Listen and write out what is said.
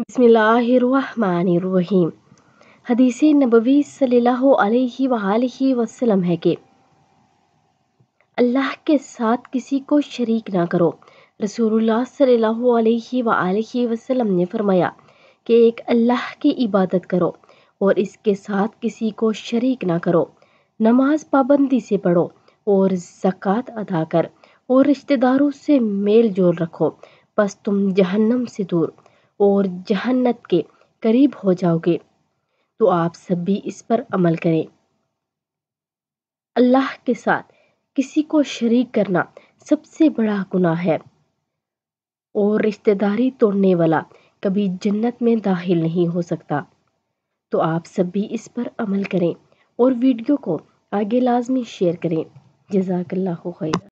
बिस्मिल्लाहिर्रहमानिर्रहीम हदीस नबवी सल्लल्लाहु अलैहि वआलैहि वसल्लम है कि अल्लाह के साथ किसी को शरीक ना करो रसूलुल्लाह सल्लल्लाहु अलैहि वआलैहि वसल्लम ने फरमाया कि एक अल्लाह की इबादत करो और इसके साथ किसी को शरीक ना करो नमाज पाबंदी से पढ़ो और ज़क़़त अदा कर और रिश्तेदारों से मेल जोल रखो बस तुम जहन्नम से दूर और जहन्नत के करीब हो जाओगे तो आप सब भी इस पर अमल करें अल्लाह के साथ किसी को शरीक करना सबसे बड़ा गुनाह है और रिश्तेदारी तोड़ने वाला कभी जन्नत में दाखिल नहीं हो सकता तो आप सब भी इस पर अमल करें और वीडियो को आगे लाजमी शेयर करें जजाकल्ला खैर